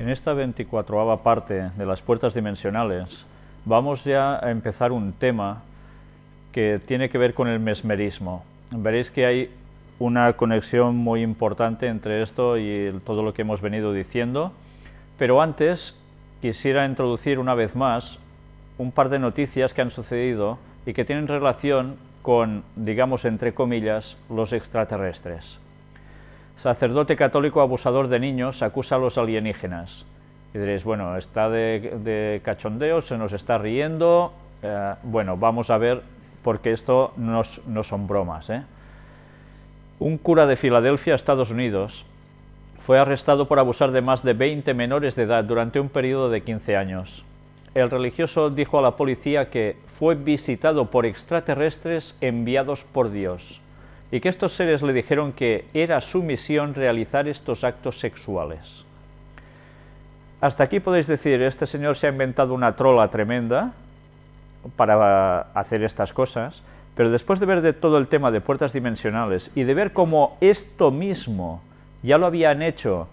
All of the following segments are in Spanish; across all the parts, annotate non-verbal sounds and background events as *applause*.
En esta 24 parte de las puertas dimensionales vamos ya a empezar un tema que tiene que ver con el mesmerismo. Veréis que hay una conexión muy importante entre esto y todo lo que hemos venido diciendo, pero antes quisiera introducir una vez más un par de noticias que han sucedido y que tienen relación con, digamos, entre comillas, los extraterrestres. Sacerdote católico abusador de niños acusa a los alienígenas. Y diréis, bueno, está de, cachondeo, se nos está riendo. Eh, bueno, vamos a ver, porque esto no, son bromas. ¿eh? Un cura de Filadelfia, Estados Unidos, fue arrestado por abusar de más de 20 menores de edad durante un periodo de 15 años. El religioso dijo a la policía que fue visitado por extraterrestres enviados por Dios y que estos seres le dijeron que era su misión realizar estos actos sexuales. Hasta aquí podéis decir, este señor se ha inventado una trola tremenda para hacer estas cosas, pero después de ver de todo el tema de puertas dimensionales y de ver cómo esto mismo ya lo habían hecho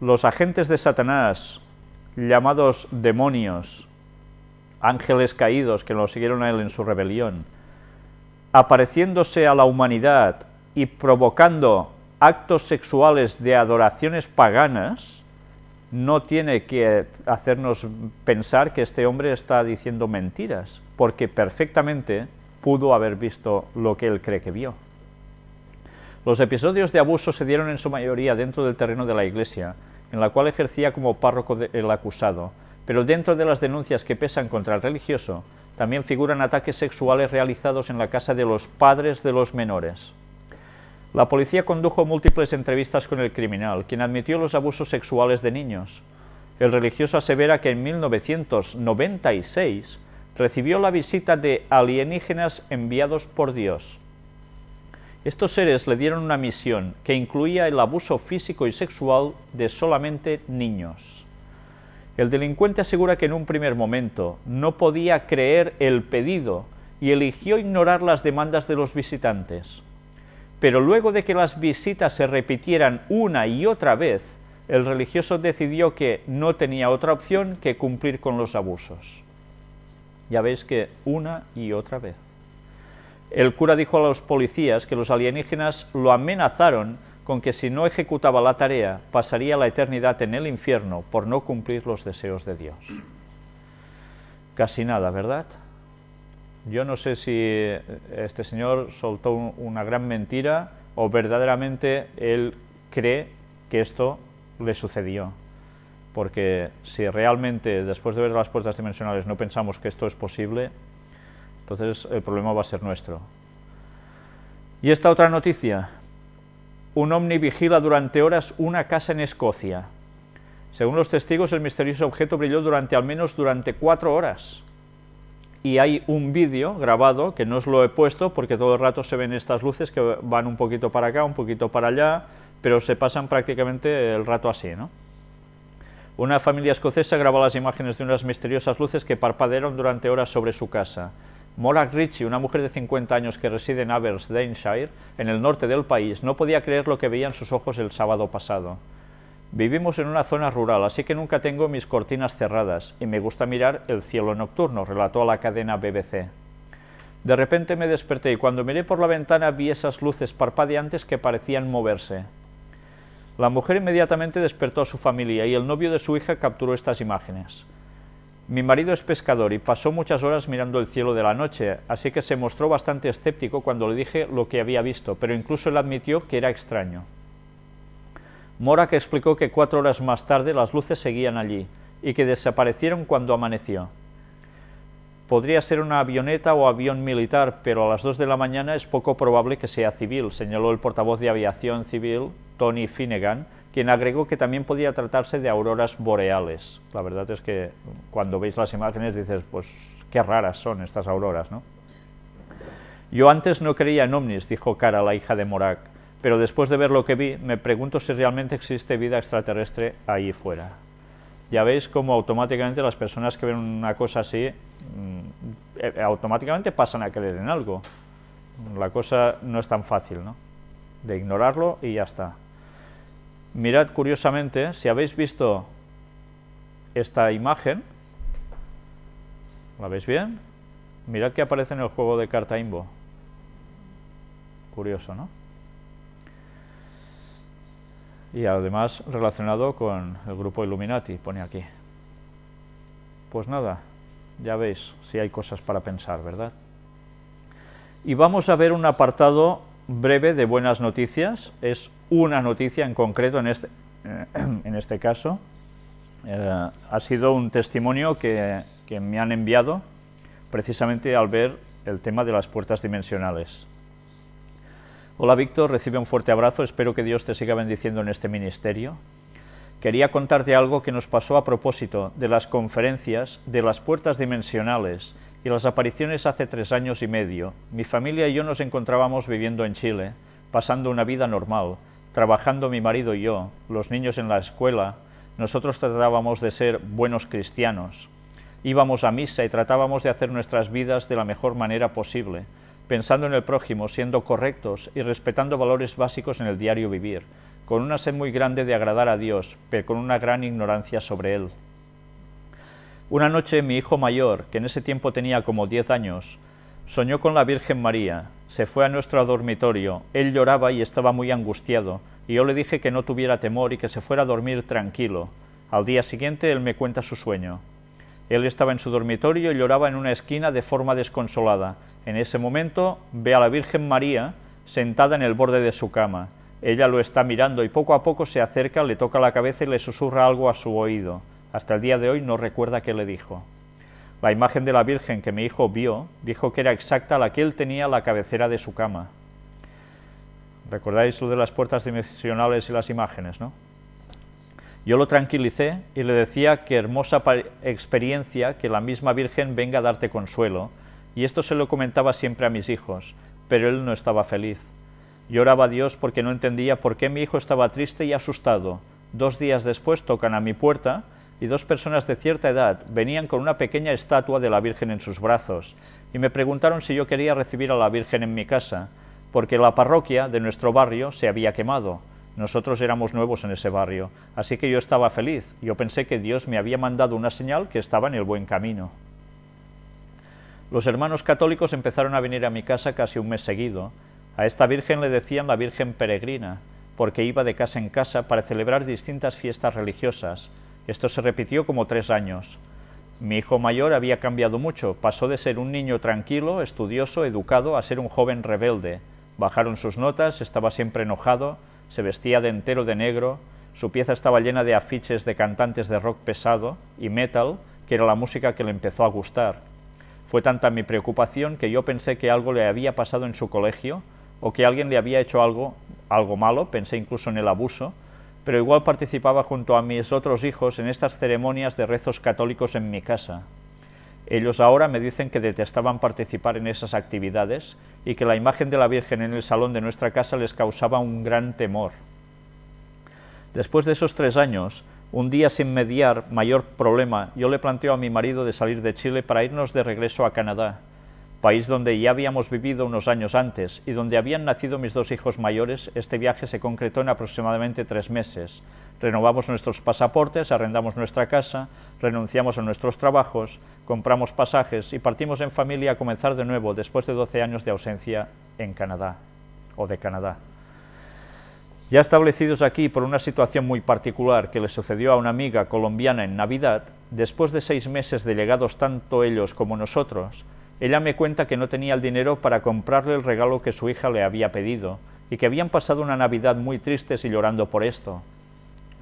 los agentes de Satanás, llamados demonios, ángeles caídos que lo siguieron a él en su rebelión, apareciéndose a la humanidad y provocando actos sexuales de adoraciones paganas, no tiene que hacernos pensar que este hombre está diciendo mentiras, porque perfectamente pudo haber visto lo que él cree que vio. Los episodios de abuso se dieron en su mayoría dentro del terreno de la iglesia, en la cual ejercía como párroco el acusado, pero dentro de las denuncias que pesan contra el religioso, también figuran ataques sexuales realizados en la casa de los padres de los menores. La policía condujo múltiples entrevistas con el criminal, quien admitió los abusos sexuales de niños. El religioso asevera que en 1996 recibió la visita de alienígenas enviados por Dios. Estos seres le dieron una misión que incluía el abuso físico y sexual de solamente niños. El delincuente asegura que en un primer momento no podía creer el pedido y eligió ignorar las demandas de los visitantes. Pero luego de que las visitas se repitieran una y otra vez, el religioso decidió que no tenía otra opción que cumplir con los abusos. Ya veis que una y otra vez. El cura dijo a los policías que los alienígenas lo amenazaron con que si no ejecutaba la tarea pasaría la eternidad en el infierno por no cumplir los deseos de Dios. Casi nada, ¿verdad? Yo no sé si eh, este señor soltó una gran mentira o verdaderamente él cree que esto le sucedió. Porque si realmente después de ver las puertas dimensionales no pensamos que esto es posible, entonces el problema va a ser nuestro. Y esta otra noticia, un ovni vigila durante horas una casa en Escocia. Según los testigos, el misterioso objeto brilló durante al menos durante cuatro horas. Y hay un vídeo grabado, que no os lo he puesto, porque todo el rato se ven estas luces que van un poquito para acá, un poquito para allá, pero se pasan prácticamente el rato así, Una familia escocesa grabó las imágenes de unas misteriosas luces que parpadearon durante horas sobre su casa. Mora Ritchie, una mujer de 50 años que reside en Aberdeenshire, en el norte del país, no podía creer lo que veía en sus ojos el sábado pasado. Vivimos en una zona rural, así que nunca tengo mis cortinas cerradas y me gusta mirar el cielo nocturno, relató a la cadena BBC. De repente me desperté y cuando miré por la ventana vi esas luces parpadeantes que parecían moverse. La mujer inmediatamente despertó a su familia y el novio de su hija capturó estas imágenes. Mi marido es pescador y pasó muchas horas mirando el cielo de la noche, así que se mostró bastante escéptico cuando le dije lo que había visto, pero incluso él admitió que era extraño. Morak explicó que cuatro horas más tarde las luces seguían allí y que desaparecieron cuando amaneció. Podría ser una avioneta o avión militar, pero a las dos de la mañana es poco probable que sea civil, señaló el portavoz de aviación civil, Tony Finnegan, quien agregó que también podía tratarse de auroras boreales. La verdad es que cuando veis las imágenes dices, pues qué raras son estas auroras, ¿no? Yo antes no creía en ovnis, dijo Cara, la hija de Morak, pero después de ver lo que vi, me pregunto si realmente existe vida extraterrestre ahí fuera. Ya veis cómo automáticamente las personas que ven una cosa así, mm, eh, automáticamente pasan a creer en algo. La cosa no es tan fácil, ¿no? De ignorarlo y ya está. Mirad curiosamente, si habéis visto esta imagen, ¿la veis bien? Mirad que aparece en el juego de carta Imbo. Curioso, ¿no? Y además relacionado con el grupo Illuminati, pone aquí. Pues nada, ya veis si hay cosas para pensar, ¿verdad? Y vamos a ver un apartado breve de buenas noticias, es una noticia en concreto en este, *clears throat* este caso. Eh, ha sido un testimonio que, que me han enviado precisamente al ver el tema de las puertas dimensionales. Hola Víctor, recibe un fuerte abrazo, espero que Dios te siga bendiciendo en este ministerio. Quería contarte algo que nos pasó a propósito de las conferencias de las puertas dimensionales y las apariciones hace tres años y medio, mi familia y yo nos encontrábamos viviendo en Chile, pasando una vida normal, trabajando mi marido y yo, los niños en la escuela, nosotros tratábamos de ser buenos cristianos. Íbamos a misa y tratábamos de hacer nuestras vidas de la mejor manera posible, pensando en el prójimo, siendo correctos y respetando valores básicos en el diario vivir, con una sed muy grande de agradar a Dios, pero con una gran ignorancia sobre Él. Una noche mi hijo mayor, que en ese tiempo tenía como diez años, soñó con la Virgen María, se fue a nuestro dormitorio, él lloraba y estaba muy angustiado, y yo le dije que no tuviera temor y que se fuera a dormir tranquilo. Al día siguiente él me cuenta su sueño. Él estaba en su dormitorio y lloraba en una esquina de forma desconsolada. En ese momento ve a la Virgen María sentada en el borde de su cama. Ella lo está mirando y poco a poco se acerca, le toca la cabeza y le susurra algo a su oído hasta el día de hoy no recuerda qué le dijo. La imagen de la Virgen que mi hijo vio dijo que era exacta la que él tenía a la cabecera de su cama. Recordáis lo de las puertas dimensionales y las imágenes, ¿no? Yo lo tranquilicé y le decía que hermosa experiencia que la misma Virgen venga a darte consuelo, y esto se lo comentaba siempre a mis hijos, pero él no estaba feliz. Lloraba a Dios porque no entendía por qué mi hijo estaba triste y asustado. Dos días después tocan a mi puerta y dos personas de cierta edad venían con una pequeña estatua de la Virgen en sus brazos y me preguntaron si yo quería recibir a la Virgen en mi casa, porque la parroquia de nuestro barrio se había quemado. Nosotros éramos nuevos en ese barrio, así que yo estaba feliz. Yo pensé que Dios me había mandado una señal que estaba en el buen camino. Los hermanos católicos empezaron a venir a mi casa casi un mes seguido. A esta Virgen le decían la Virgen Peregrina, porque iba de casa en casa para celebrar distintas fiestas religiosas, esto se repitió como tres años. Mi hijo mayor había cambiado mucho, pasó de ser un niño tranquilo, estudioso, educado, a ser un joven rebelde. Bajaron sus notas, estaba siempre enojado, se vestía de entero de negro, su pieza estaba llena de afiches de cantantes de rock pesado y metal, que era la música que le empezó a gustar. Fue tanta mi preocupación que yo pensé que algo le había pasado en su colegio, o que alguien le había hecho algo, algo malo, pensé incluso en el abuso, pero igual participaba junto a mis otros hijos en estas ceremonias de rezos católicos en mi casa. Ellos ahora me dicen que detestaban participar en esas actividades y que la imagen de la Virgen en el salón de nuestra casa les causaba un gran temor. Después de esos tres años, un día sin mediar mayor problema, yo le planteo a mi marido de salir de Chile para irnos de regreso a Canadá país donde ya habíamos vivido unos años antes y donde habían nacido mis dos hijos mayores, este viaje se concretó en aproximadamente tres meses. Renovamos nuestros pasaportes, arrendamos nuestra casa, renunciamos a nuestros trabajos, compramos pasajes y partimos en familia a comenzar de nuevo después de 12 años de ausencia en Canadá, o de Canadá. Ya establecidos aquí por una situación muy particular que le sucedió a una amiga colombiana en Navidad, después de seis meses de llegados tanto ellos como nosotros, ella me cuenta que no tenía el dinero para comprarle el regalo que su hija le había pedido y que habían pasado una Navidad muy tristes y llorando por esto.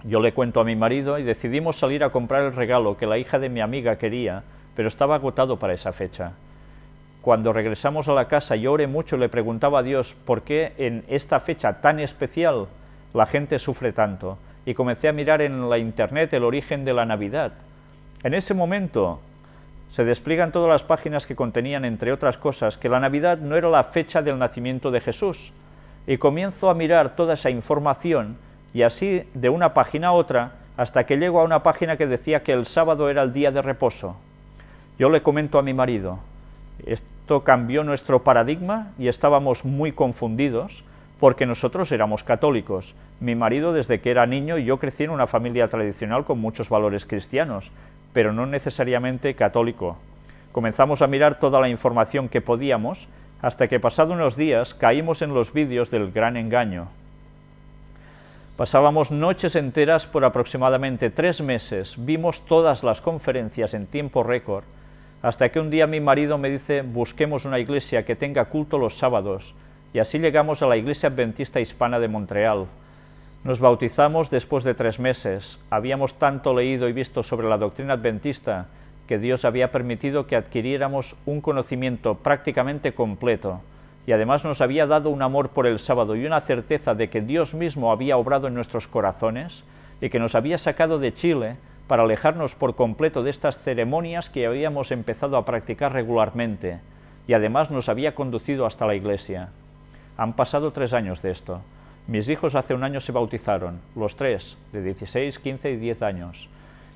Yo le cuento a mi marido y decidimos salir a comprar el regalo que la hija de mi amiga quería, pero estaba agotado para esa fecha. Cuando regresamos a la casa y mucho le preguntaba a Dios por qué en esta fecha tan especial la gente sufre tanto y comencé a mirar en la internet el origen de la Navidad. En ese momento se despliegan todas las páginas que contenían, entre otras cosas, que la Navidad no era la fecha del nacimiento de Jesús, y comienzo a mirar toda esa información, y así de una página a otra, hasta que llego a una página que decía que el sábado era el día de reposo. Yo le comento a mi marido, esto cambió nuestro paradigma y estábamos muy confundidos, porque nosotros éramos católicos. Mi marido desde que era niño y yo crecí en una familia tradicional con muchos valores cristianos, pero no necesariamente católico. Comenzamos a mirar toda la información que podíamos, hasta que pasado unos días caímos en los vídeos del gran engaño. Pasábamos noches enteras por aproximadamente tres meses, vimos todas las conferencias en tiempo récord, hasta que un día mi marido me dice busquemos una iglesia que tenga culto los sábados, y así llegamos a la Iglesia Adventista Hispana de Montreal, nos bautizamos después de tres meses. Habíamos tanto leído y visto sobre la doctrina adventista que Dios había permitido que adquiriéramos un conocimiento prácticamente completo y además nos había dado un amor por el sábado y una certeza de que Dios mismo había obrado en nuestros corazones y que nos había sacado de Chile para alejarnos por completo de estas ceremonias que habíamos empezado a practicar regularmente y además nos había conducido hasta la iglesia. Han pasado tres años de esto. Mis hijos hace un año se bautizaron, los tres, de 16, 15 y 10 años.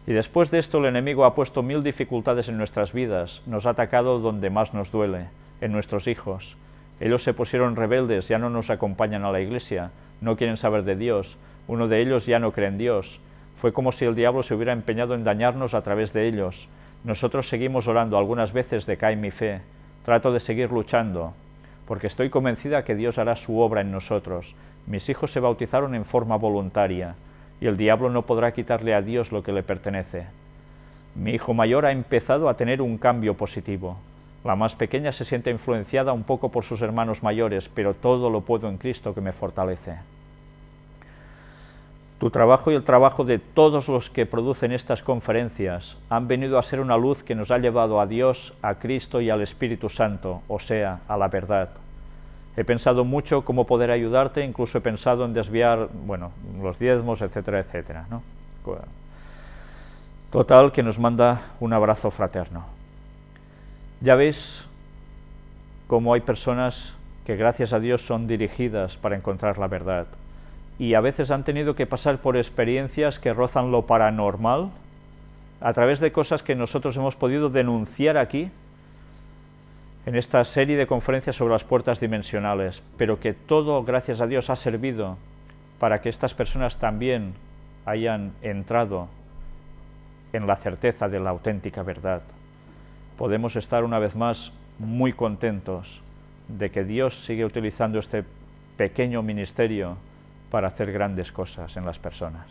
Y después de esto el enemigo ha puesto mil dificultades en nuestras vidas, nos ha atacado donde más nos duele, en nuestros hijos. Ellos se pusieron rebeldes, ya no nos acompañan a la iglesia, no quieren saber de Dios, uno de ellos ya no cree en Dios. Fue como si el diablo se hubiera empeñado en dañarnos a través de ellos. Nosotros seguimos orando, algunas veces decae mi fe. Trato de seguir luchando, porque estoy convencida que Dios hará su obra en nosotros, mis hijos se bautizaron en forma voluntaria, y el diablo no podrá quitarle a Dios lo que le pertenece. Mi hijo mayor ha empezado a tener un cambio positivo. La más pequeña se siente influenciada un poco por sus hermanos mayores, pero todo lo puedo en Cristo que me fortalece. Tu trabajo y el trabajo de todos los que producen estas conferencias han venido a ser una luz que nos ha llevado a Dios, a Cristo y al Espíritu Santo, o sea, a la verdad. He pensado mucho cómo poder ayudarte, incluso he pensado en desviar, bueno, los diezmos, etcétera, etcétera. Total, que nos manda un abrazo fraterno. Ya veis cómo hay personas que gracias a Dios son dirigidas para encontrar la verdad y a veces han tenido que pasar por experiencias que rozan lo paranormal a través de cosas que nosotros hemos podido denunciar aquí en esta serie de conferencias sobre las puertas dimensionales, pero que todo, gracias a Dios, ha servido para que estas personas también hayan entrado en la certeza de la auténtica verdad. Podemos estar una vez más muy contentos de que Dios sigue utilizando este pequeño ministerio para hacer grandes cosas en las personas.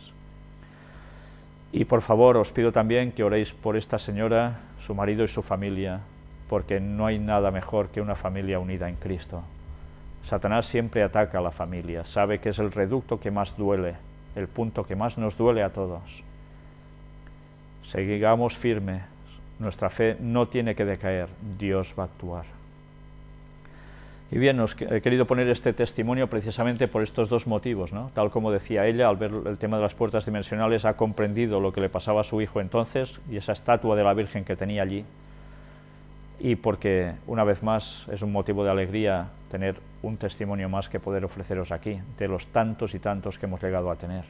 Y por favor, os pido también que oréis por esta señora, su marido y su familia, porque no hay nada mejor que una familia unida en Cristo. Satanás siempre ataca a la familia, sabe que es el reducto que más duele, el punto que más nos duele a todos. Sigamos firmes, nuestra fe no tiene que decaer, Dios va a actuar. Y bien, he querido poner este testimonio precisamente por estos dos motivos. ¿no? Tal como decía ella, al ver el tema de las puertas dimensionales, ha comprendido lo que le pasaba a su hijo entonces y esa estatua de la Virgen que tenía allí y porque una vez más es un motivo de alegría tener un testimonio más que poder ofreceros aquí, de los tantos y tantos que hemos llegado a tener.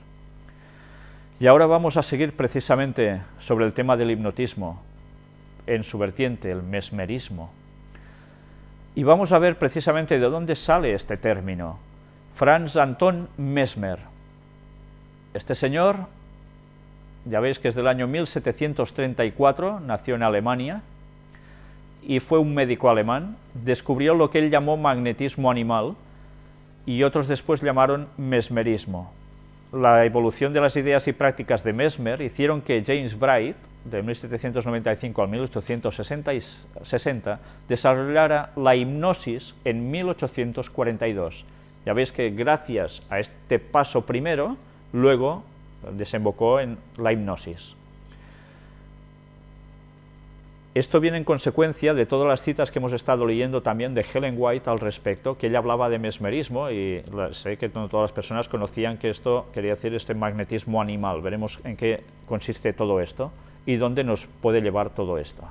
Y ahora vamos a seguir precisamente sobre el tema del hipnotismo, en su vertiente, el mesmerismo. Y vamos a ver precisamente de dónde sale este término. Franz Anton Mesmer. Este señor, ya veis que es del año 1734, nació en Alemania, y fue un médico alemán, descubrió lo que él llamó magnetismo animal y otros después llamaron mesmerismo. La evolución de las ideas y prácticas de Mesmer hicieron que James Bright, de 1795 al 1860, desarrollara la hipnosis en 1842. Ya veis que gracias a este paso primero, luego desembocó en la hipnosis. Esto viene en consecuencia de todas las citas que hemos estado leyendo también de Helen White al respecto, que ella hablaba de mesmerismo y sé que no todas las personas conocían que esto quería decir este magnetismo animal. Veremos en qué consiste todo esto y dónde nos puede llevar todo esto.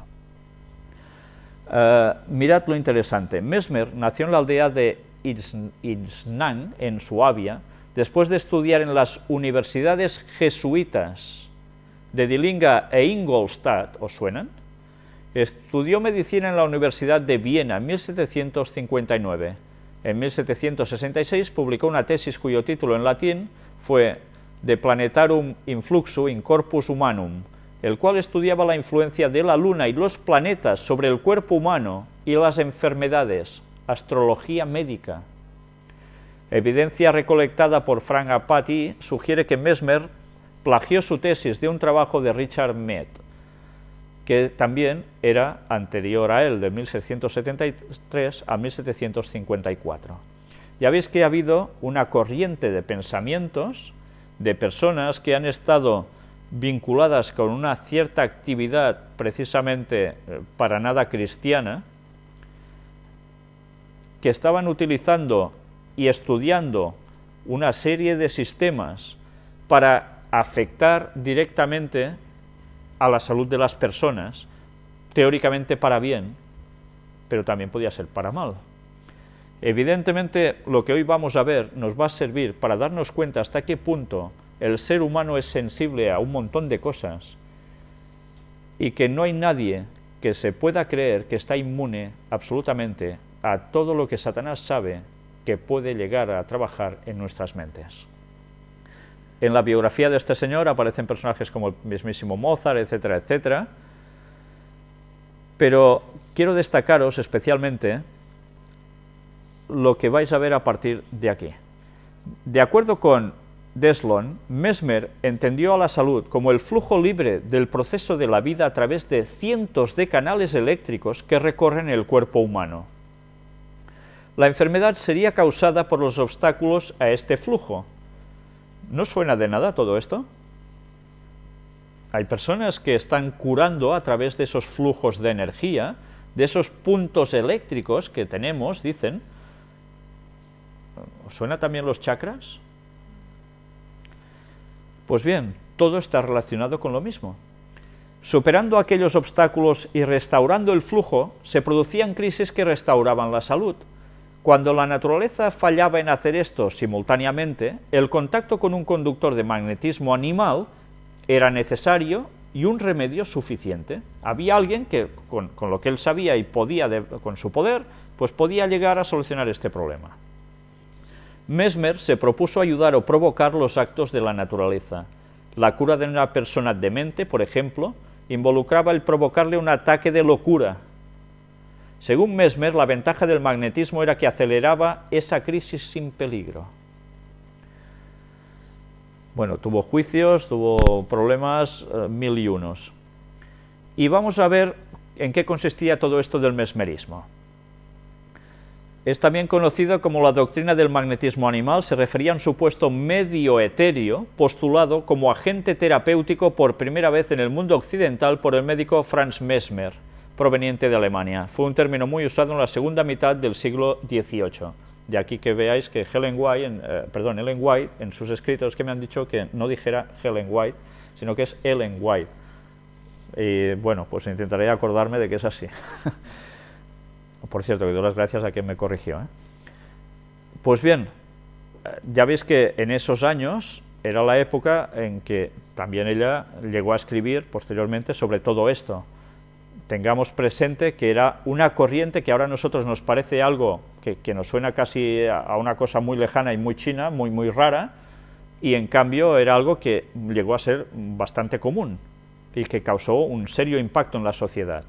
Eh, mirad lo interesante. Mesmer nació en la aldea de Inznan en Suabia, después de estudiar en las universidades jesuitas de Dilinga e Ingolstadt, ¿os suenan? Estudió medicina en la Universidad de Viena en 1759. En 1766 publicó una tesis cuyo título en latín fue De Planetarum Influxu in Corpus Humanum, el cual estudiaba la influencia de la Luna y los planetas sobre el cuerpo humano y las enfermedades, astrología médica. Evidencia recolectada por Frank Apathy sugiere que Mesmer plagió su tesis de un trabajo de Richard Met que también era anterior a él, de 1673 a 1754. Ya veis que ha habido una corriente de pensamientos de personas que han estado vinculadas con una cierta actividad precisamente eh, para nada cristiana, que estaban utilizando y estudiando una serie de sistemas para afectar directamente a la salud de las personas, teóricamente para bien, pero también podía ser para mal. Evidentemente, lo que hoy vamos a ver nos va a servir para darnos cuenta hasta qué punto el ser humano es sensible a un montón de cosas y que no hay nadie que se pueda creer que está inmune absolutamente a todo lo que Satanás sabe que puede llegar a trabajar en nuestras mentes. En la biografía de este señor aparecen personajes como el mismísimo Mozart, etcétera, etcétera. Pero quiero destacaros especialmente lo que vais a ver a partir de aquí. De acuerdo con Deslon, Mesmer entendió a la salud como el flujo libre del proceso de la vida a través de cientos de canales eléctricos que recorren el cuerpo humano. La enfermedad sería causada por los obstáculos a este flujo, ¿No suena de nada todo esto? Hay personas que están curando a través de esos flujos de energía, de esos puntos eléctricos que tenemos, dicen. ¿Suena también los chakras? Pues bien, todo está relacionado con lo mismo. Superando aquellos obstáculos y restaurando el flujo, se producían crisis que restauraban la salud, cuando la naturaleza fallaba en hacer esto simultáneamente, el contacto con un conductor de magnetismo animal era necesario y un remedio suficiente. Había alguien que, con, lo que él sabía y podía, con su poder, pues podía llegar a solucionar este problema. Mesmer se propuso ayudar o provocar los actos de la naturaleza. La cura de una persona demente, por ejemplo, involucraba el provocarle un ataque de locura según Mesmer, la ventaja del magnetismo era que aceleraba esa crisis sin peligro. Bueno, tuvo juicios, tuvo problemas eh, mil y unos. Y vamos a ver en qué consistía todo esto del mesmerismo. Es también conocido como la doctrina del magnetismo animal, se refería a un supuesto medio etéreo postulado como agente terapéutico por primera vez en el mundo occidental por el médico Franz Mesmer proveniente de Alemania. Fue un término muy usado en la segunda mitad del siglo XVIII. De aquí que veáis que Helen White, eh, perdón, Ellen White, en sus escritos que me han dicho que no dijera Helen White, sino que es Ellen White. Y bueno, pues intentaré acordarme de que es así. *laughs* Por cierto, que doy las gracias a quien me corrigió. ¿eh? Pues bien, eh, ya veis que en esos años era la época en que también ella llegó a escribir posteriormente sobre todo esto tengamos presente que era una corriente que ahora a nosotros nos parece algo que, nos suena casi a una cosa muy lejana y muy china, muy, muy rara, y en cambio era algo que llegó a ser bastante común y que causó un serio impacto en la sociedad.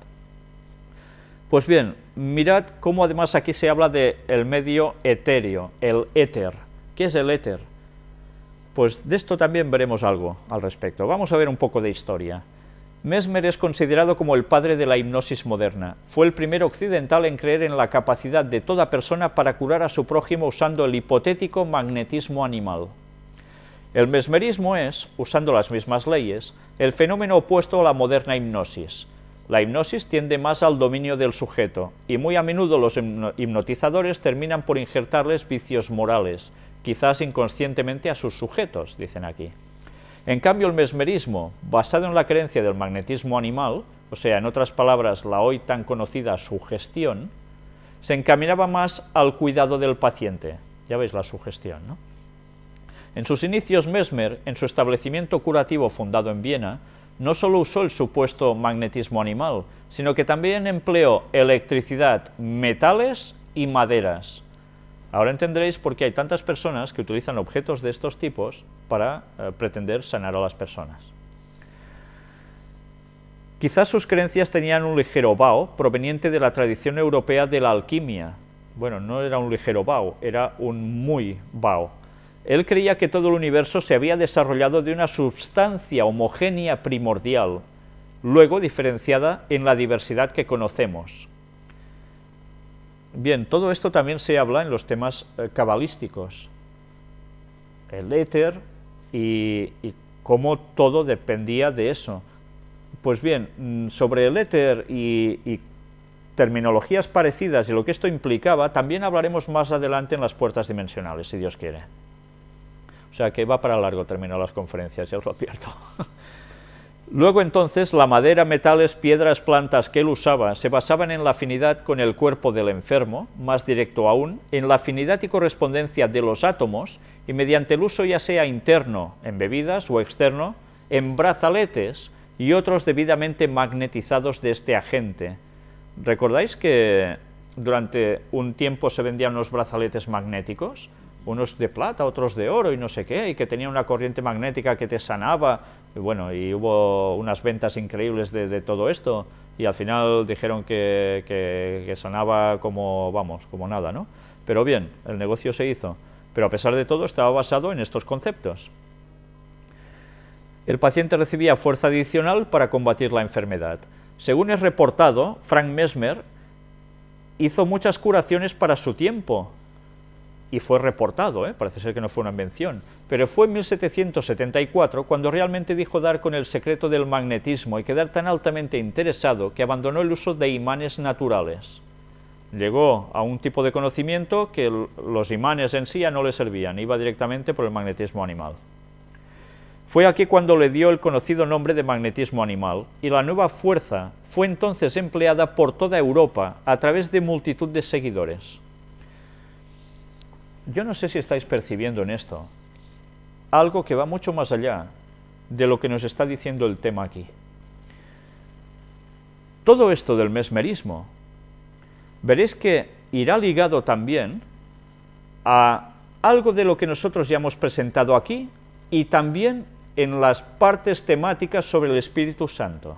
Pues bien, mirad cómo además aquí se habla del medio etéreo, el éter. ¿Qué es el éter? Pues de esto también veremos algo al respecto. Vamos a ver un poco de historia. Mesmer es considerado como el padre de la hipnosis moderna. Fue el primer occidental en creer en la capacidad de toda persona para curar a su prójimo usando el hipotético magnetismo animal. El mesmerismo es, usando las mismas leyes, el fenómeno opuesto a la moderna hipnosis. La hipnosis tiende más al dominio del sujeto, y muy a menudo los hipnotizadores terminan por injertarles vicios morales, quizás inconscientemente a sus sujetos, dicen aquí. En cambio, el mesmerismo, basado en la creencia del magnetismo animal, o sea, en otras palabras, la hoy tan conocida sugestión, se encaminaba más al cuidado del paciente. Ya veis la sugestión, ¿no? En sus inicios, Mesmer, en su establecimiento curativo fundado en Viena, no solo usó el supuesto magnetismo animal, sino que también empleó electricidad, metales y maderas. Ahora entenderéis por qué hay tantas personas que utilizan objetos de estos tipos para eh, pretender sanar a las personas. Quizás sus creencias tenían un ligero vaho proveniente de la tradición europea de la alquimia. Bueno, no era un ligero vaho, era un muy vaho. Él creía que todo el universo se había desarrollado de una substancia homogénea primordial, luego diferenciada en la diversidad que conocemos, Bien, todo esto también se habla en los temas eh, cabalísticos. El éter y, cómo todo dependía de eso. Pues bien, mm, sobre el éter y, terminologías parecidas y lo que esto implicaba, también hablaremos más adelante en las puertas dimensionales, si Dios quiere. O sea que va para largo término las conferencias, ya os lo advierto. *laughs* Luego entonces la madera, metales, piedras, plantas que él usaba se basaban en la afinidad con el cuerpo del enfermo, más directo aún, en la afinidad y correspondencia de los átomos y mediante el uso ya sea interno en bebidas o externo, en brazaletes y otros debidamente magnetizados de este agente. ¿Recordáis que durante un tiempo se vendían unos brazaletes magnéticos? unos de plata, otros de oro y no sé qué, y que tenía una corriente magnética que te sanaba y bueno, y hubo unas ventas increíbles de, todo esto y al final dijeron que, sonaba como, vamos, como nada, ¿no? Pero bien, el negocio se hizo, pero a pesar de todo estaba basado en estos conceptos. El paciente recibía fuerza adicional para combatir la enfermedad. Según es reportado, Frank Mesmer hizo muchas curaciones para su tiempo, y fue reportado, ¿eh? parece ser que no fue una invención, pero fue en 1774 cuando realmente dijo dar con el secreto del magnetismo y quedar tan altamente interesado que abandonó el uso de imanes naturales. Llegó a un tipo de conocimiento que los imanes en sí ya no le servían, iba directamente por el magnetismo animal. Fue aquí cuando le dio el conocido nombre de magnetismo animal, y la nueva fuerza fue entonces empleada por toda Europa a través de multitud de seguidores yo no sé si estáis percibiendo en esto algo que va mucho más allá de lo que nos está diciendo el tema aquí. Todo esto del mesmerismo, veréis que irá ligado también a algo de lo que nosotros ya hemos presentado aquí y también en las partes temáticas sobre el Espíritu Santo.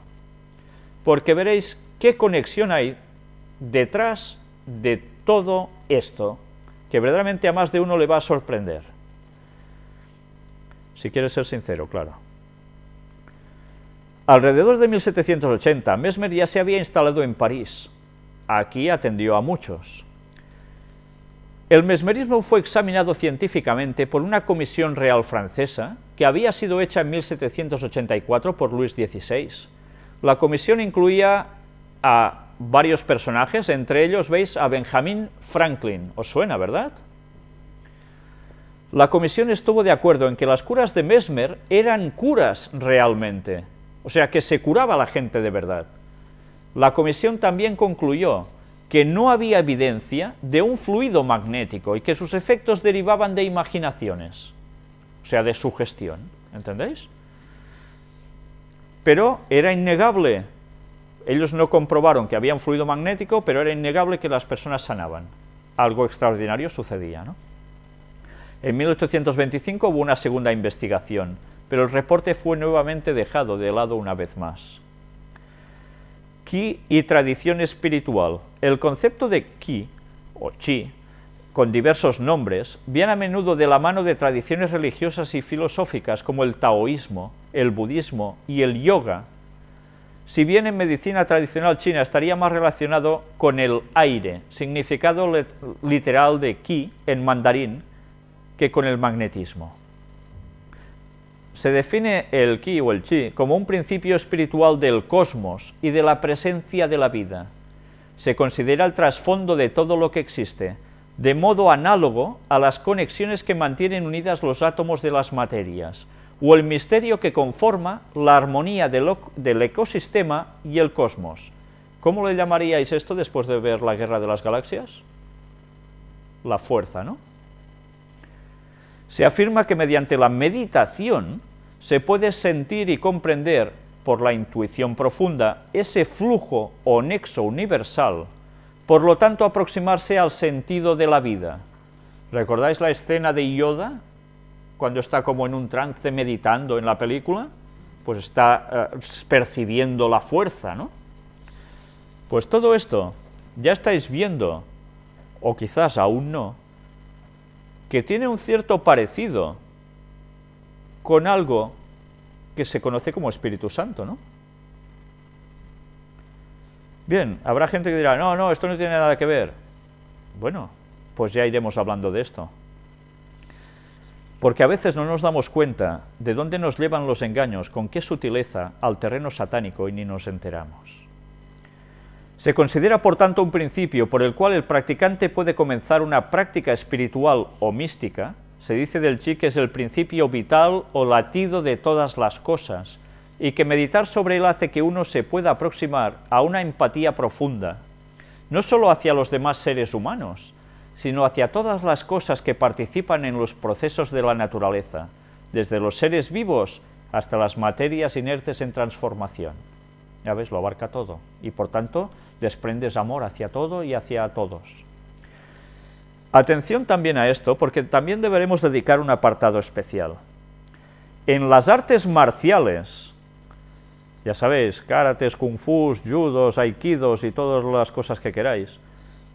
Porque veréis qué conexión hay detrás de todo esto que verdaderamente a más de uno le va a sorprender. Si quieres ser sincero, claro. Alrededor de 1780, Mesmer ya se había instalado en París. Aquí atendió a muchos. El mesmerismo fue examinado científicamente por una comisión real francesa que había sido hecha en 1784 por Luis XVI. La comisión incluía a varios personajes, entre ellos veis a Benjamin Franklin. ¿Os suena, verdad? La comisión estuvo de acuerdo en que las curas de Mesmer eran curas realmente, o sea, que se curaba la gente de verdad. La comisión también concluyó que no había evidencia de un fluido magnético y que sus efectos derivaban de imaginaciones, o sea, de sugestión, ¿entendéis? Pero era innegable ellos no comprobaron que había un fluido magnético, pero era innegable que las personas sanaban. Algo extraordinario sucedía. ¿no? En 1825 hubo una segunda investigación, pero el reporte fue nuevamente dejado de lado una vez más. Qi y tradición espiritual. El concepto de Ki, o Chi, con diversos nombres, viene a menudo de la mano de tradiciones religiosas y filosóficas como el taoísmo, el budismo y el yoga, si bien en medicina tradicional china estaría más relacionado con el aire, significado literal de qi en mandarín, que con el magnetismo. Se define el Qi o el chi como un principio espiritual del cosmos y de la presencia de la vida. Se considera el trasfondo de todo lo que existe, de modo análogo a las conexiones que mantienen unidas los átomos de las materias, o el misterio que conforma la armonía del, ecosistema y el cosmos. ¿Cómo le llamaríais esto después de ver la Guerra de las Galaxias? La fuerza, ¿no? Se afirma que mediante la meditación se puede sentir y comprender por la intuición profunda ese flujo o nexo universal, por lo tanto aproximarse al sentido de la vida. ¿Recordáis la escena de Yoda cuando está como en un trance meditando en la película, pues está eh, percibiendo la fuerza, ¿no? Pues todo esto ya estáis viendo, o quizás aún no, que tiene un cierto parecido con algo que se conoce como Espíritu Santo, ¿no? Bien, habrá gente que dirá, no, no, esto no tiene nada que ver. Bueno, pues ya iremos hablando de esto. Porque a veces no nos damos cuenta de dónde nos llevan los engaños, con qué sutileza, al terreno satánico y ni nos enteramos. Se considera, por tanto, un principio por el cual el practicante puede comenzar una práctica espiritual o mística, se dice del chi que es el principio vital o latido de todas las cosas, y que meditar sobre él hace que uno se pueda aproximar a una empatía profunda, no solo hacia los demás seres humanos, sino hacia todas las cosas que participan en los procesos de la naturaleza, desde los seres vivos hasta las materias inertes en transformación. Ya ves, lo abarca todo, y por tanto desprendes amor hacia todo y hacia todos. Atención también a esto, porque también deberemos dedicar un apartado especial. En las artes marciales, ya sabéis, karates, kung fu, judos, aikidos y todas las cosas que queráis,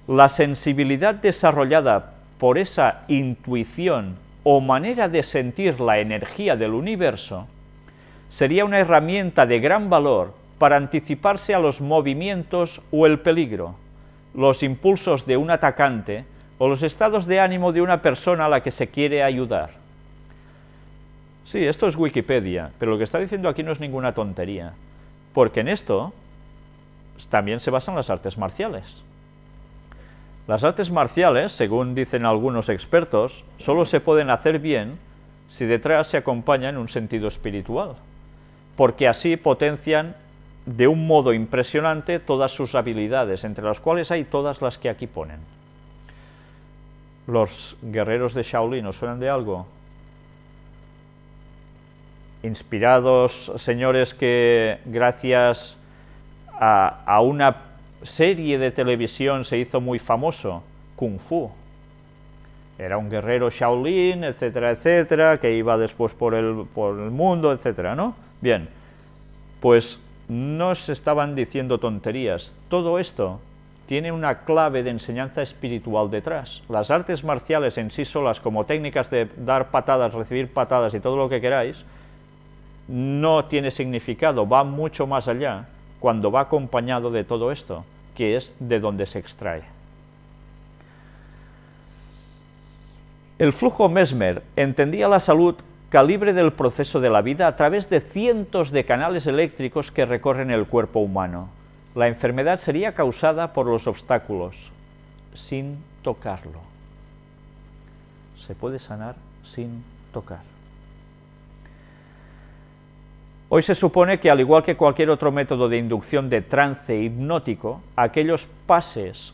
la sensibilidad desarrollada por esa intuición o manera de sentir la energía del universo sería una herramienta de gran valor para anticiparse a los movimientos o el peligro, los impulsos de un atacante o los estados de ánimo de una persona a la que se quiere ayudar. Sí, esto es Wikipedia, pero lo que está diciendo aquí no es ninguna tontería, porque en esto también se basan las artes marciales. Las artes marciales, según dicen algunos expertos, solo se pueden hacer bien si detrás se acompañan un sentido espiritual, porque así potencian de un modo impresionante todas sus habilidades, entre las cuales hay todas las que aquí ponen. ¿Los guerreros de Shaolin os suenan de algo? Inspirados señores que gracias a, a una serie de televisión se hizo muy famoso, Kung Fu. Era un guerrero Shaolin, etcétera, etcétera, que iba después por el, por el mundo, etcétera, ¿no? Bien, pues no se estaban diciendo tonterías. Todo esto tiene una clave de enseñanza espiritual detrás. Las artes marciales en sí solas, como técnicas de dar patadas, recibir patadas y todo lo que queráis, no tiene significado, va mucho más allá cuando va acompañado de todo esto, que es de donde se extrae. El flujo Mesmer entendía la salud calibre del proceso de la vida a través de cientos de canales eléctricos que recorren el cuerpo humano. La enfermedad sería causada por los obstáculos, sin tocarlo. Se puede sanar sin tocar. Hoy se supone que, al igual que cualquier otro método de inducción de trance hipnótico, aquellos pases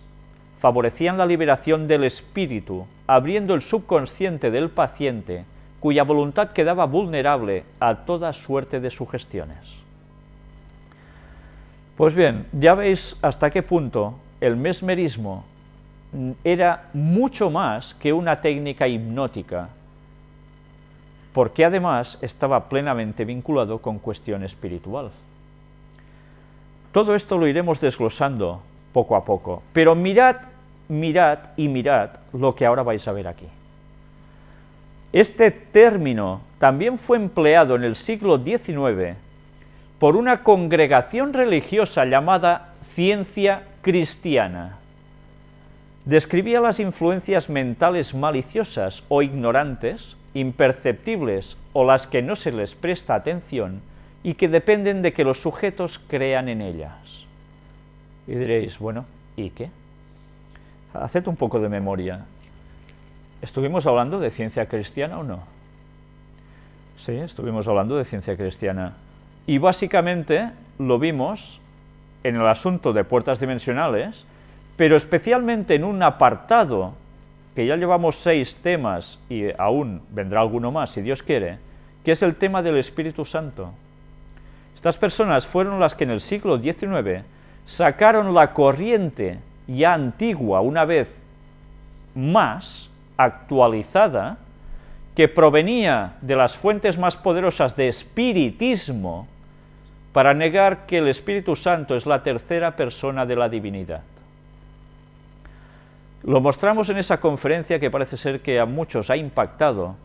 favorecían la liberación del espíritu, abriendo el subconsciente del paciente, cuya voluntad quedaba vulnerable a toda suerte de sugestiones. Pues bien, ya veis hasta qué punto el mesmerismo era mucho más que una técnica hipnótica porque además estaba plenamente vinculado con cuestión espiritual. Todo esto lo iremos desglosando poco a poco, pero mirad, mirad y mirad lo que ahora vais a ver aquí. Este término también fue empleado en el siglo XIX por una congregación religiosa llamada Ciencia Cristiana. Describía las influencias mentales maliciosas o ignorantes imperceptibles o las que no se les presta atención y que dependen de que los sujetos crean en ellas. Y diréis, bueno, ¿y qué? Haced un poco de memoria. ¿Estuvimos hablando de ciencia cristiana o no? Sí, estuvimos hablando de ciencia cristiana. Y básicamente lo vimos en el asunto de puertas dimensionales, pero especialmente en un apartado que ya llevamos seis temas y aún vendrá alguno más, si Dios quiere, que es el tema del Espíritu Santo. Estas personas fueron las que en el siglo XIX sacaron la corriente ya antigua, una vez más actualizada, que provenía de las fuentes más poderosas de espiritismo, para negar que el Espíritu Santo es la tercera persona de la divinidad. Lo mostramos en esa conferencia que parece ser que a muchos ha impactado,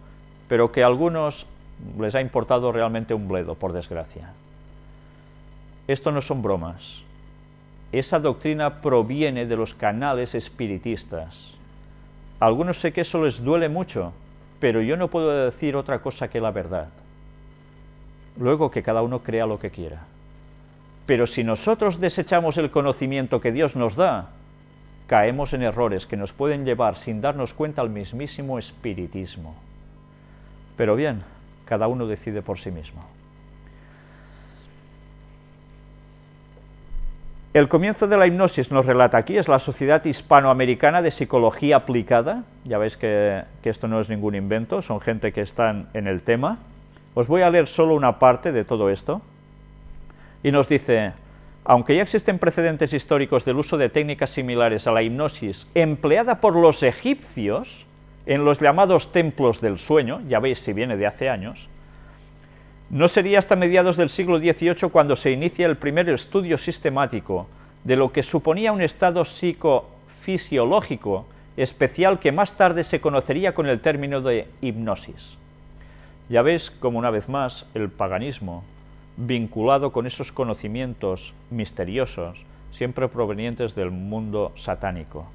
pero que a algunos les ha importado realmente un bledo, por desgracia. Esto no son bromas. Esa doctrina proviene de los canales espiritistas. algunos sé que eso les duele mucho, pero yo no puedo decir otra cosa que la verdad. Luego que cada uno crea lo que quiera. Pero si nosotros desechamos el conocimiento que Dios nos da, caemos en errores que nos pueden llevar sin darnos cuenta al mismísimo espiritismo. Pero bien, cada uno decide por sí mismo. El comienzo de la hipnosis, nos relata aquí, es la Sociedad Hispanoamericana de Psicología Aplicada. Ya veis que, esto no es ningún invento, son gente que están en el tema. Os voy a leer solo una parte de todo esto. Y nos dice, aunque ya existen precedentes históricos del uso de técnicas similares a la hipnosis empleada por los egipcios en los llamados templos del sueño, ya veis si viene de hace años, no sería hasta mediados del siglo XVIII cuando se inicia el primer estudio sistemático de lo que suponía un estado psicofisiológico especial que más tarde se conocería con el término de hipnosis. Ya veis como una vez más el paganismo vinculado con esos conocimientos misteriosos, siempre provenientes del mundo satánico.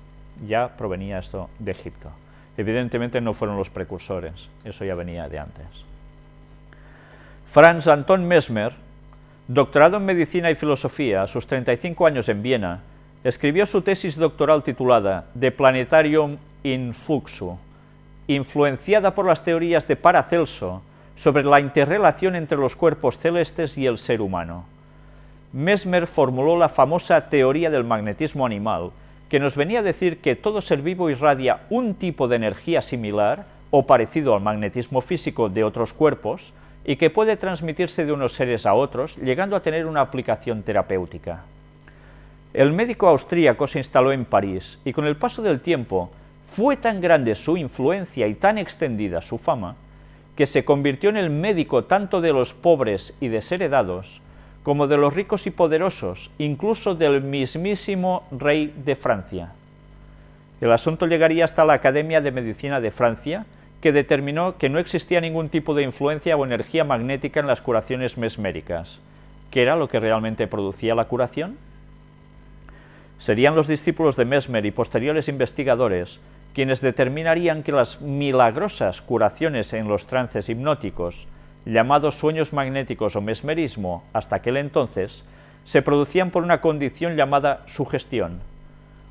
Ya provenía esto de Egipto. Evidentemente no fueron los precursores, eso ya venía de antes. Franz Anton Mesmer, doctorado en Medicina y Filosofía a sus 35 años en Viena, escribió su tesis doctoral titulada De Planetarium in Fluxu, influenciada por las teorías de Paracelso sobre la interrelación entre los cuerpos celestes y el ser humano. Mesmer formuló la famosa teoría del magnetismo animal, que nos venía a decir que todo ser vivo irradia un tipo de energía similar o parecido al magnetismo físico de otros cuerpos y que puede transmitirse de unos seres a otros, llegando a tener una aplicación terapéutica. El médico austríaco se instaló en París y con el paso del tiempo fue tan grande su influencia y tan extendida su fama que se convirtió en el médico tanto de los pobres y desheredados, como de los ricos y poderosos, incluso del mismísimo rey de Francia. El asunto llegaría hasta la Academia de Medicina de Francia, que determinó que no existía ningún tipo de influencia o energía magnética en las curaciones mesméricas. ¿Qué era lo que realmente producía la curación? Serían los discípulos de Mesmer y posteriores investigadores quienes determinarían que las milagrosas curaciones en los trances hipnóticos, llamados sueños magnéticos o mesmerismo, hasta aquel entonces, se producían por una condición llamada sugestión.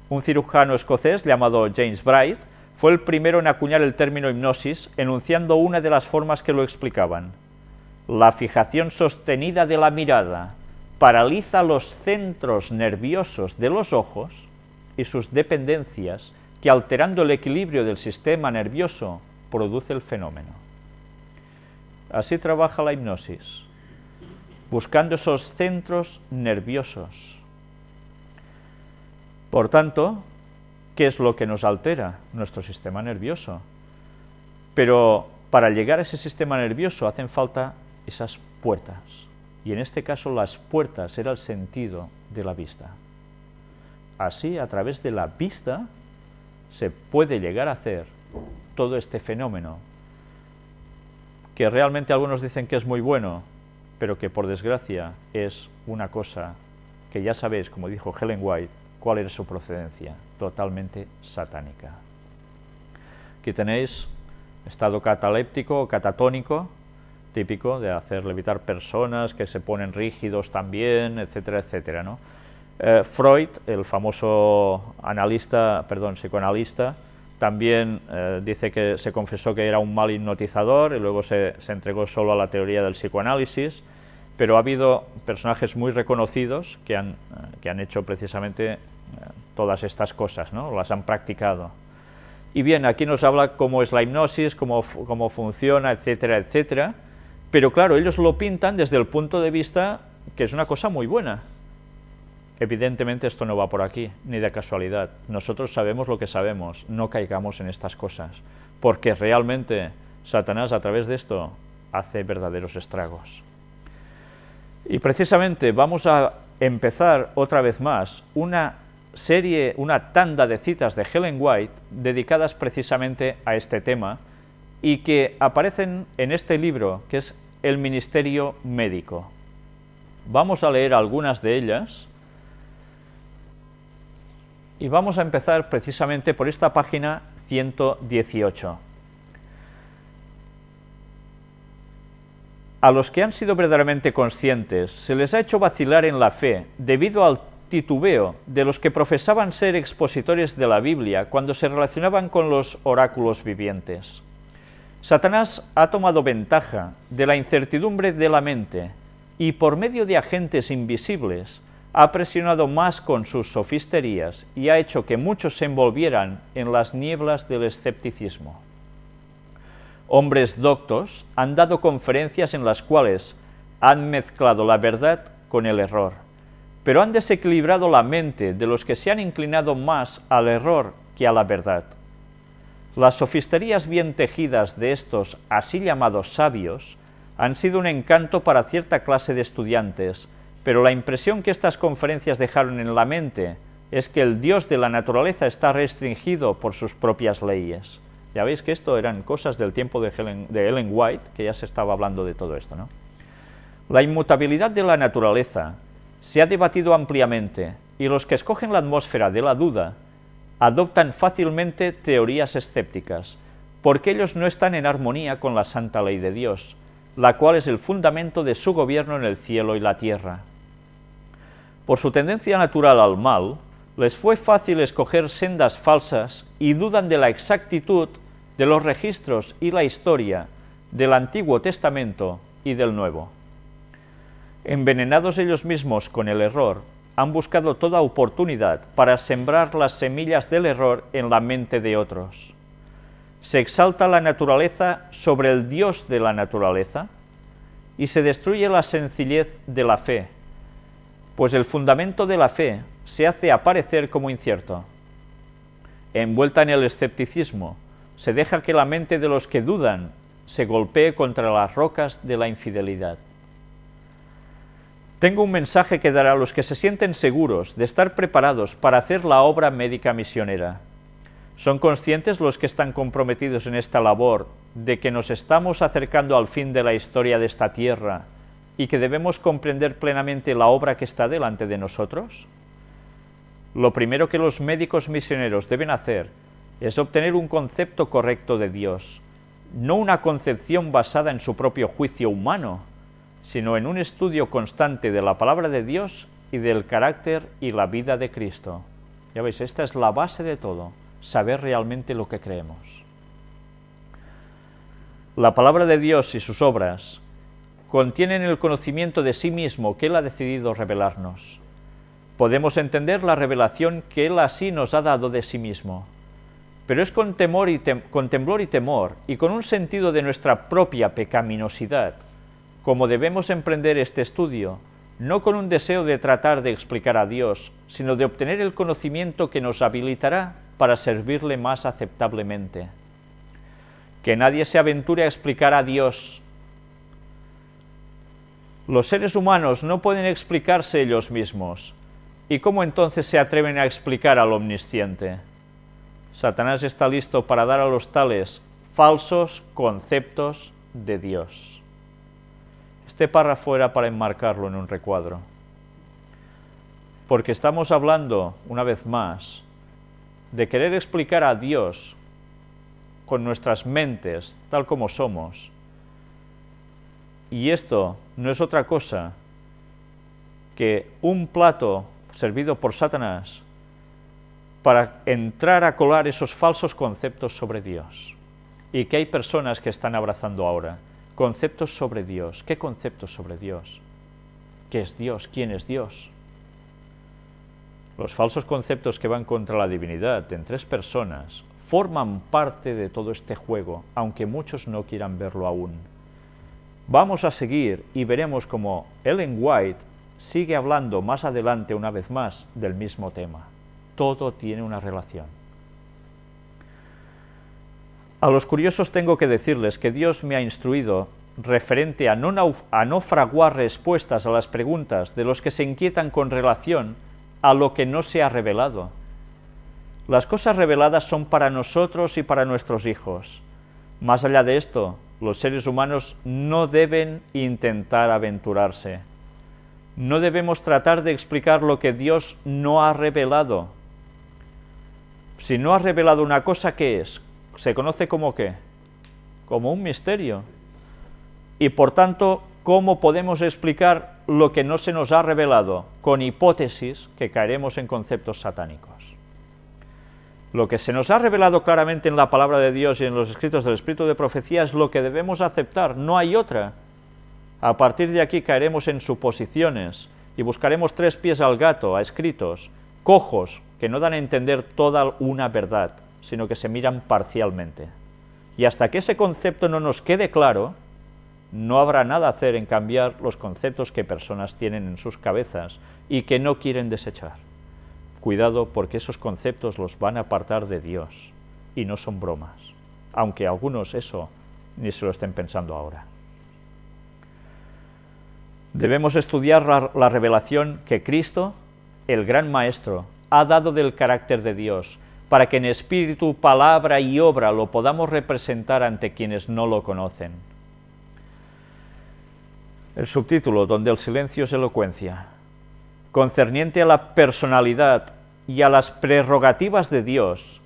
Un cirujano escocés llamado James Bright fue el primero en acuñar el término hipnosis, enunciando una de las formas que lo explicaban. La fijación sostenida de la mirada paraliza los centros nerviosos de los ojos y sus dependencias que alterando el equilibrio del sistema nervioso produce el fenómeno. Así trabaja la hipnosis, buscando esos centros nerviosos. Por tanto, ¿qué es lo que nos altera? Nuestro sistema nervioso. Pero para llegar a ese sistema nervioso hacen falta esas puertas. Y en este caso las puertas era el sentido de la vista. Así, a través de la vista, se puede llegar a hacer todo este fenómeno, que realmente algunos dicen que es muy bueno, pero que por desgracia es una cosa que ya sabéis, como dijo Helen White, cuál era su procedencia, totalmente satánica. Aquí tenéis estado cataléptico, catatónico, típico de hacer levitar personas que se ponen rígidos también, etcétera, etcétera, ¿no? Eh, Freud, el famoso analista, perdón, psicoanalista, también eh, dice que se confesó que era un mal hipnotizador y luego se, entregó solo a la teoría del psicoanálisis, pero ha habido personajes muy reconocidos que han, eh, que han hecho precisamente todas estas cosas, ¿no? las han practicado. Y bien, aquí nos habla cómo es la hipnosis, cómo, cómo funciona, etcétera, etcétera, pero claro, ellos lo pintan desde el punto de vista que es una cosa muy buena, Evidentemente esto no va por aquí, ni de casualidad. Nosotros sabemos lo que sabemos, no caigamos en estas cosas, porque realmente Satanás a través de esto hace verdaderos estragos. Y precisamente vamos a empezar otra vez más una serie, una tanda de citas de Helen White dedicadas precisamente a este tema y que aparecen en este libro que es El Ministerio Médico. Vamos a leer algunas de ellas y vamos a empezar precisamente por esta página 118. A los que han sido verdaderamente conscientes se les ha hecho vacilar en la fe debido al titubeo de los que profesaban ser expositores de la Biblia cuando se relacionaban con los oráculos vivientes. Satanás ha tomado ventaja de la incertidumbre de la mente y por medio de agentes invisibles ha presionado más con sus sofisterías y ha hecho que muchos se envolvieran en las nieblas del escepticismo. Hombres doctos han dado conferencias en las cuales han mezclado la verdad con el error, pero han desequilibrado la mente de los que se han inclinado más al error que a la verdad. Las sofisterías bien tejidas de estos así llamados sabios han sido un encanto para cierta clase de estudiantes pero la impresión que estas conferencias dejaron en la mente es que el dios de la naturaleza está restringido por sus propias leyes. Ya veis que esto eran cosas del tiempo de Ellen White, que ya se estaba hablando de todo esto. ¿no? La inmutabilidad de la naturaleza se ha debatido ampliamente y los que escogen la atmósfera de la duda adoptan fácilmente teorías escépticas, porque ellos no están en armonía con la santa ley de Dios, la cual es el fundamento de su gobierno en el cielo y la tierra. Por su tendencia natural al mal, les fue fácil escoger sendas falsas y dudan de la exactitud de los registros y la historia del Antiguo Testamento y del Nuevo. Envenenados ellos mismos con el error, han buscado toda oportunidad para sembrar las semillas del error en la mente de otros. Se exalta la naturaleza sobre el Dios de la naturaleza y se destruye la sencillez de la fe, pues el fundamento de la fe se hace aparecer como incierto. Envuelta en el escepticismo, se deja que la mente de los que dudan se golpee contra las rocas de la infidelidad. Tengo un mensaje que dar a los que se sienten seguros de estar preparados para hacer la obra médica misionera. ¿Son conscientes los que están comprometidos en esta labor de que nos estamos acercando al fin de la historia de esta tierra y que debemos comprender plenamente la obra que está delante de nosotros? Lo primero que los médicos misioneros deben hacer es obtener un concepto correcto de Dios, no una concepción basada en su propio juicio humano, sino en un estudio constante de la palabra de Dios y del carácter y la vida de Cristo. Ya veis, esta es la base de todo, saber realmente lo que creemos. La palabra de Dios y sus obras contienen el conocimiento de sí mismo que Él ha decidido revelarnos. Podemos entender la revelación que Él así nos ha dado de sí mismo, pero es con, temor y con temblor y temor y con un sentido de nuestra propia pecaminosidad, como debemos emprender este estudio, no con un deseo de tratar de explicar a Dios, sino de obtener el conocimiento que nos habilitará para servirle más aceptablemente. Que nadie se aventure a explicar a Dios los seres humanos no pueden explicarse ellos mismos. ¿Y cómo entonces se atreven a explicar al omnisciente? Satanás está listo para dar a los tales falsos conceptos de Dios. Este párrafo era para enmarcarlo en un recuadro. Porque estamos hablando, una vez más, de querer explicar a Dios con nuestras mentes, tal como somos, y esto no es otra cosa que un plato servido por Satanás para entrar a colar esos falsos conceptos sobre Dios. Y que hay personas que están abrazando ahora. Conceptos sobre Dios. ¿Qué conceptos sobre Dios? ¿Qué es Dios? ¿Quién es Dios? Los falsos conceptos que van contra la divinidad en tres personas forman parte de todo este juego, aunque muchos no quieran verlo aún. Vamos a seguir y veremos cómo Ellen White sigue hablando más adelante una vez más del mismo tema. Todo tiene una relación. A los curiosos tengo que decirles que Dios me ha instruido referente a no, fraguar respuestas a las preguntas de los que se inquietan con relación a lo que no se ha revelado. Las cosas reveladas son para nosotros y para nuestros hijos. Más allá de esto, los seres humanos no deben intentar aventurarse. No debemos tratar de explicar lo que Dios no ha revelado. Si no ha revelado una cosa, ¿qué es? ¿Se conoce como qué? Como un misterio. Y por tanto, ¿cómo podemos explicar lo que no se nos ha revelado? Con hipótesis que caeremos en conceptos satánicos. Lo que se nos ha revelado claramente en la palabra de Dios y en los escritos del Espíritu de profecía es lo que debemos aceptar, no hay otra. A partir de aquí caeremos en suposiciones y buscaremos tres pies al gato, a escritos, cojos, que no dan a entender toda una verdad, sino que se miran parcialmente. Y hasta que ese concepto no nos quede claro, no habrá nada a hacer en cambiar los conceptos que personas tienen en sus cabezas y que no quieren desechar. Cuidado porque esos conceptos los van a apartar de Dios y no son bromas, aunque algunos eso ni se lo estén pensando ahora. Debemos estudiar la, revelación que Cristo, el gran Maestro, ha dado del carácter de Dios, para que en espíritu, palabra y obra lo podamos representar ante quienes no lo conocen. El subtítulo, donde el silencio es elocuencia, concerniente a la personalidad y a las prerrogativas de Dios,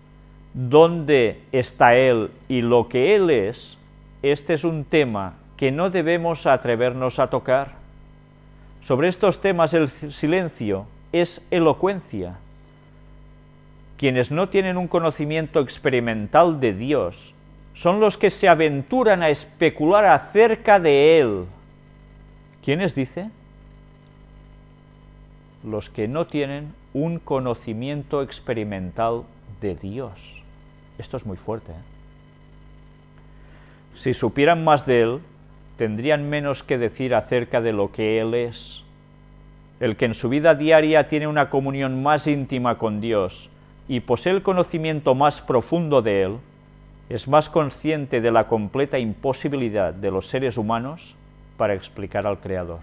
dónde está Él y lo que Él es, este es un tema que no debemos atrevernos a tocar. Sobre estos temas el silencio es elocuencia. Quienes no tienen un conocimiento experimental de Dios son los que se aventuran a especular acerca de Él. ¿Quiénes dice? los que no tienen un conocimiento experimental de Dios. Esto es muy fuerte. ¿eh? Si supieran más de Él, tendrían menos que decir acerca de lo que Él es. El que en su vida diaria tiene una comunión más íntima con Dios y posee el conocimiento más profundo de Él, es más consciente de la completa imposibilidad de los seres humanos para explicar al Creador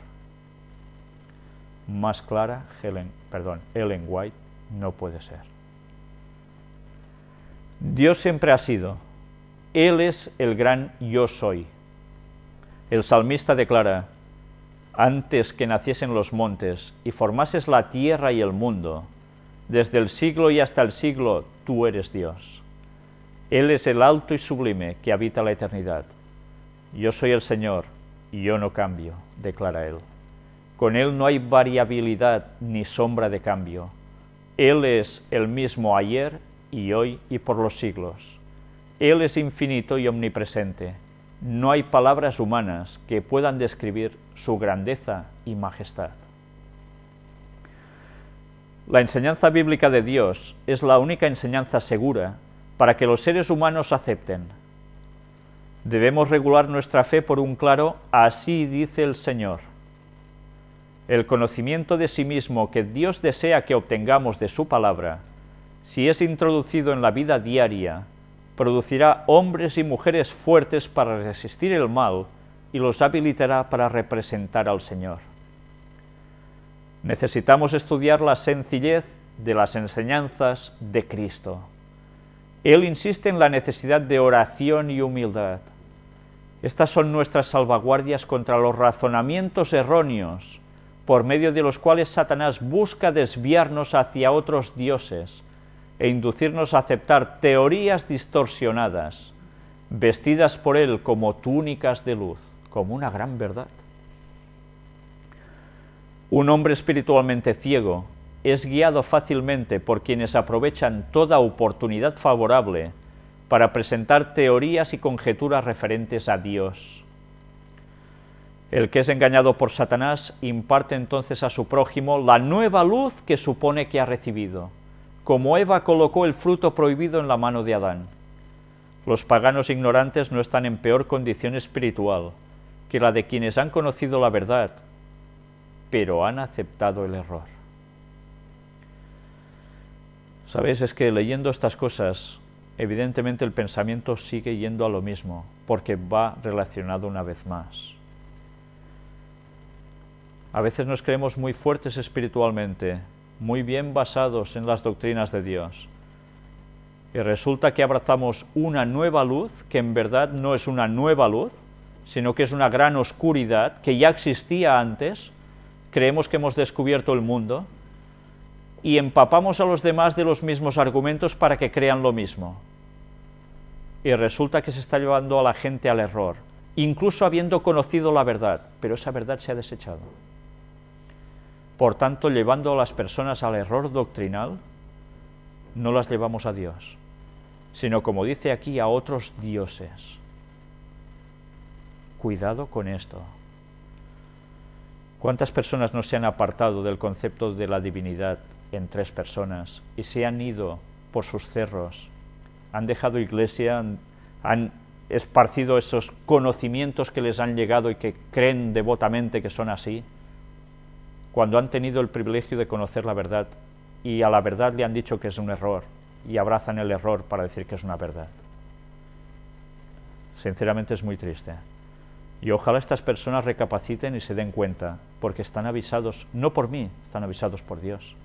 más clara, Helen, perdón, Ellen White no puede ser. Dios siempre ha sido. Él es el gran yo soy. El salmista declara, antes que naciesen los montes y formases la tierra y el mundo, desde el siglo y hasta el siglo tú eres Dios. Él es el alto y sublime que habita la eternidad. Yo soy el Señor y yo no cambio, declara él. Con Él no hay variabilidad ni sombra de cambio. Él es el mismo ayer y hoy y por los siglos. Él es infinito y omnipresente. No hay palabras humanas que puedan describir su grandeza y majestad. La enseñanza bíblica de Dios es la única enseñanza segura para que los seres humanos acepten. Debemos regular nuestra fe por un claro así dice el Señor el conocimiento de sí mismo que Dios desea que obtengamos de su palabra, si es introducido en la vida diaria, producirá hombres y mujeres fuertes para resistir el mal y los habilitará para representar al Señor. Necesitamos estudiar la sencillez de las enseñanzas de Cristo. Él insiste en la necesidad de oración y humildad. Estas son nuestras salvaguardias contra los razonamientos erróneos por medio de los cuales Satanás busca desviarnos hacia otros dioses e inducirnos a aceptar teorías distorsionadas, vestidas por él como túnicas de luz, como una gran verdad. Un hombre espiritualmente ciego es guiado fácilmente por quienes aprovechan toda oportunidad favorable para presentar teorías y conjeturas referentes a Dios el que es engañado por Satanás imparte entonces a su prójimo la nueva luz que supone que ha recibido, como Eva colocó el fruto prohibido en la mano de Adán. Los paganos ignorantes no están en peor condición espiritual que la de quienes han conocido la verdad, pero han aceptado el error. Sabéis, es que leyendo estas cosas, evidentemente el pensamiento sigue yendo a lo mismo, porque va relacionado una vez más a veces nos creemos muy fuertes espiritualmente, muy bien basados en las doctrinas de Dios. Y resulta que abrazamos una nueva luz, que en verdad no es una nueva luz, sino que es una gran oscuridad que ya existía antes, creemos que hemos descubierto el mundo, y empapamos a los demás de los mismos argumentos para que crean lo mismo. Y resulta que se está llevando a la gente al error, incluso habiendo conocido la verdad, pero esa verdad se ha desechado. Por tanto, llevando a las personas al error doctrinal, no las llevamos a Dios, sino como dice aquí, a otros dioses. Cuidado con esto. ¿Cuántas personas no se han apartado del concepto de la divinidad en tres personas y se han ido por sus cerros? Han dejado iglesia, han, han esparcido esos conocimientos que les han llegado y que creen devotamente que son así, cuando han tenido el privilegio de conocer la verdad y a la verdad le han dicho que es un error y abrazan el error para decir que es una verdad. Sinceramente es muy triste. Y ojalá estas personas recapaciten y se den cuenta, porque están avisados, no por mí, están avisados por Dios.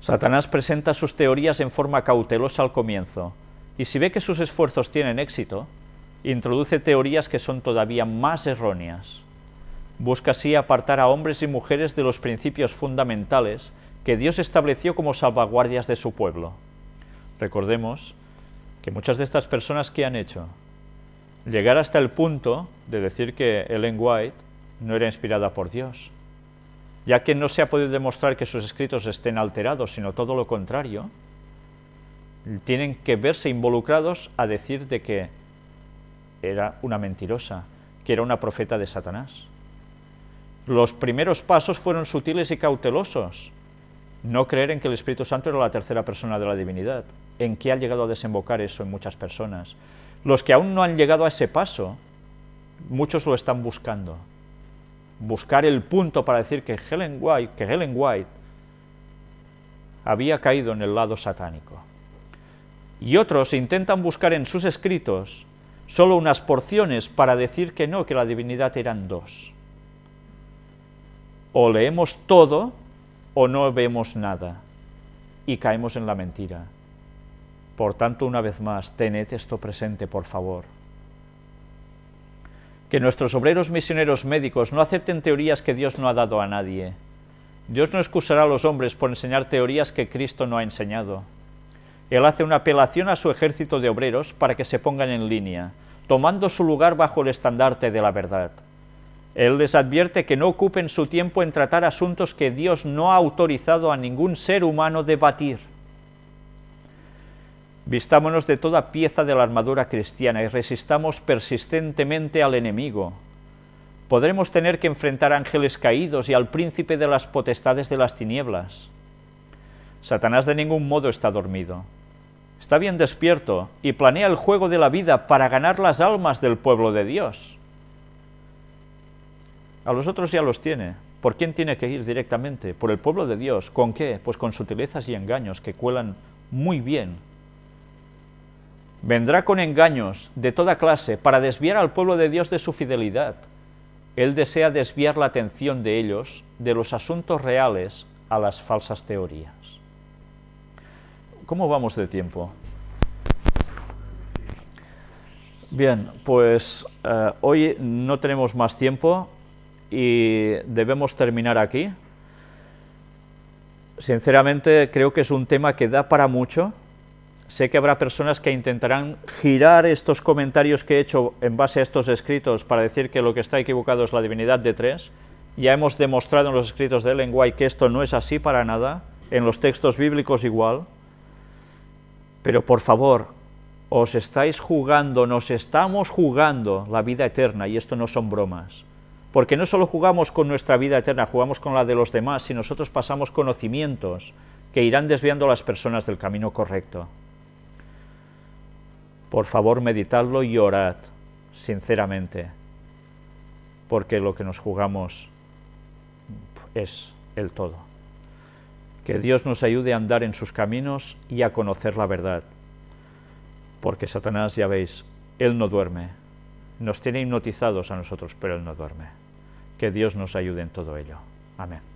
Satanás presenta sus teorías en forma cautelosa al comienzo, y si ve que sus esfuerzos tienen éxito, introduce teorías que son todavía más erróneas. Busca así apartar a hombres y mujeres de los principios fundamentales que Dios estableció como salvaguardias de su pueblo. Recordemos que muchas de estas personas que han hecho llegar hasta el punto de decir que Ellen White no era inspirada por Dios, ya que no se ha podido demostrar que sus escritos estén alterados, sino todo lo contrario, tienen que verse involucrados a decir de que era una mentirosa, que era una profeta de Satanás. Los primeros pasos fueron sutiles y cautelosos. No creer en que el Espíritu Santo era la tercera persona de la divinidad. ¿En qué ha llegado a desembocar eso en muchas personas? Los que aún no han llegado a ese paso, muchos lo están buscando. Buscar el punto para decir que Helen White, que Helen White había caído en el lado satánico. Y otros intentan buscar en sus escritos solo unas porciones para decir que no, que la divinidad eran dos o leemos todo o no vemos nada y caemos en la mentira. Por tanto, una vez más, tened esto presente, por favor. Que nuestros obreros misioneros médicos no acepten teorías que Dios no ha dado a nadie. Dios no excusará a los hombres por enseñar teorías que Cristo no ha enseñado. Él hace una apelación a su ejército de obreros para que se pongan en línea, tomando su lugar bajo el estandarte de la verdad. Él les advierte que no ocupen su tiempo en tratar asuntos que Dios no ha autorizado a ningún ser humano debatir. Vistámonos de toda pieza de la armadura cristiana y resistamos persistentemente al enemigo. Podremos tener que enfrentar ángeles caídos y al príncipe de las potestades de las tinieblas. Satanás de ningún modo está dormido. Está bien despierto y planea el juego de la vida para ganar las almas del pueblo de Dios. A los otros ya los tiene. ¿Por quién tiene que ir directamente? Por el pueblo de Dios. ¿Con qué? Pues con sutilezas y engaños que cuelan muy bien. Vendrá con engaños de toda clase para desviar al pueblo de Dios de su fidelidad. Él desea desviar la atención de ellos de los asuntos reales a las falsas teorías. ¿Cómo vamos de tiempo? Bien, pues eh, hoy no tenemos más tiempo y debemos terminar aquí. Sinceramente creo que es un tema que da para mucho. Sé que habrá personas que intentarán girar estos comentarios que he hecho en base a estos escritos para decir que lo que está equivocado es la divinidad de tres. Ya hemos demostrado en los escritos de Ellen White que esto no es así para nada, en los textos bíblicos igual. Pero por favor, os estáis jugando, nos estamos jugando la vida eterna y esto no son bromas porque no solo jugamos con nuestra vida eterna, jugamos con la de los demás y nosotros pasamos conocimientos que irán desviando a las personas del camino correcto. Por favor, meditadlo y orad, sinceramente, porque lo que nos jugamos es el todo. Que Dios nos ayude a andar en sus caminos y a conocer la verdad, porque Satanás, ya veis, él no duerme, nos tiene hipnotizados a nosotros, pero él no duerme. Que Dios nos ayude en todo ello. Amén.